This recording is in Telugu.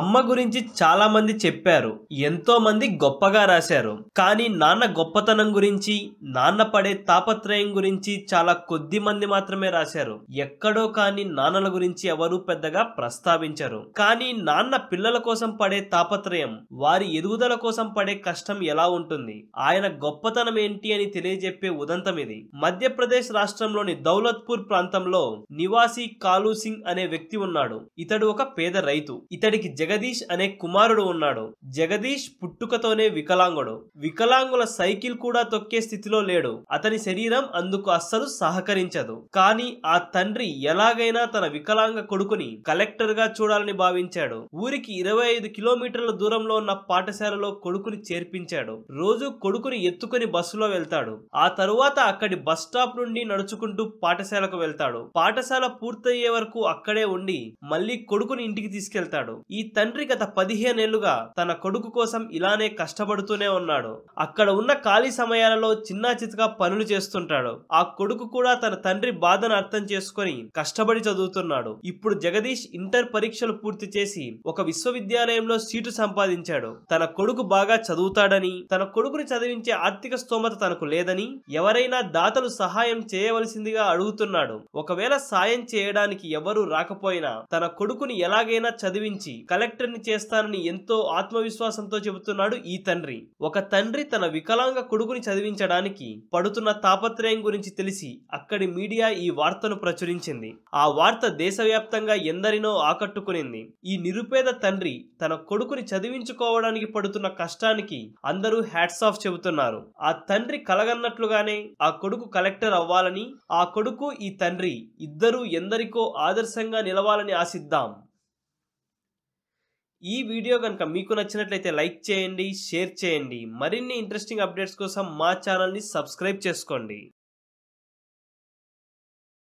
అమ్మ గురించి చాలా మంది చెప్పారు ఎంతో మంది గొప్పగా రాశారు కానీ నాన్న గొప్పతనం గురించి నాన్న పడే తాపత్రయం గురించి చాలా కొద్ది మంది మాత్రమే రాశారు ఎక్కడో కానీ నాన్నల గురించి ఎవరు పెద్దగా ప్రస్తావించరు కానీ నాన్న పిల్లల కోసం పడే తాపత్రయం వారి ఎదుగుదల కోసం పడే కష్టం ఎలా ఉంటుంది ఆయన గొప్పతనం ఏంటి అని తెలియజెప్పే ఉదంతం ఇది మధ్యప్రదేశ్ రాష్ట్రంలోని దౌలత్పూర్ ప్రాంతంలో నివాసి కాలు సింగ్ అనే వ్యక్తి ఉన్నాడు ఇతడు ఒక పేద రైతు ఇతడికి జగదీష్ అనే కుమారుడు ఉన్నాడు జగదీష్ పుట్టుకతోనే వికలాంగుడు వికలాంగుల సైకిల్ కూడా తొక్కే స్థితిలో లేడు అతని శరీరం అందుకు అస్సలు సహకరించదు కానీ ఆ తండ్రి ఎలాగైనా తన వికలాంగ కొడుకుని కలెక్టర్ గా చూడాలని భావించాడు ఊరికి ఇరవై ఐదు కిలోమీటర్ల దూరంలో ఉన్న పాఠశాలలో కొడుకుని చేర్పించాడు రోజు కొడుకుని ఎత్తుకుని బస్సులో వెళ్తాడు ఆ తరువాత అక్కడి బస్ స్టాప్ నుండి నడుచుకుంటూ పాఠశాలకు వెళ్తాడు పాఠశాల పూర్తయ్యే వరకు అక్కడే ఉండి మళ్ళీ కొడుకుని ఇంటికి తీసుకెళ్తాడు ఈ తండ్రి గత పదిహేనేళ్లుగా తన కొడుకు కోసం ఇలానే కష్టపడుతూనే ఉన్నాడు అక్కడ ఉన్న ఖాళీ సమయాలలో చిన్నా చితగా పనులు చేస్తుంటాడు ఆ కొడుకు కూడా తన తండ్రి బాధను అర్థం చేసుకుని కష్టపడి చదువుతున్నాడు ఇప్పుడు జగదీష్ ఇంటర్ పరీక్షలు పూర్తి చేసి ఒక విశ్వవిద్యాలయంలో సీటు సంపాదించాడు తన కొడుకు బాగా చదువుతాడని తన కొడుకుని చదివించే ఆర్థిక స్తోమత తనకు లేదని ఎవరైనా దాతలు సహాయం చేయవలసిందిగా అడుగుతున్నాడు ఒకవేళ సాయం చేయడానికి ఎవరూ రాకపోయినా తన కొడుకుని ఎలాగైనా చదివించి కలెక్టర్ కలెక్టర్ని చేస్తానని ఎంతో ఆత్మవిశ్వాసంతో చెబుతున్నాడు ఈ తండ్రి ఒక తండ్రి తన వికలాంగ కొడుకుని చదివించడానికి పడుతున్న తాపత్రయం గురించి తెలిసి అక్కడి మీడియా ఈ వార్తను ప్రచురించింది ఆ వార్త దేశవ్యాప్తంగా ఎందరినో ఆకట్టుకునింది ఈ నిరుపేద తండ్రి తన కొడుకుని చదివించుకోవడానికి పడుతున్న కష్టానికి అందరూ హ్యాట్స్ ఆఫ్ చెబుతున్నారు ఆ తండ్రి కలగన్నట్లుగానే ఆ కొడుకు కలెక్టర్ అవ్వాలని ఆ కొడుకు ఈ తండ్రి ఇద్దరూ ఎందరికో ఆదర్శంగా నిలవాలని ఆశిద్దాం ఈ వీడియో కనుక మీకు నచ్చినట్లయితే లైక్ చేయండి షేర్ చేయండి మరిన్ని ఇంట్రెస్టింగ్ అప్డేట్స్ కోసం మా ఛానల్ని సబ్స్క్రైబ్ చేసుకోండి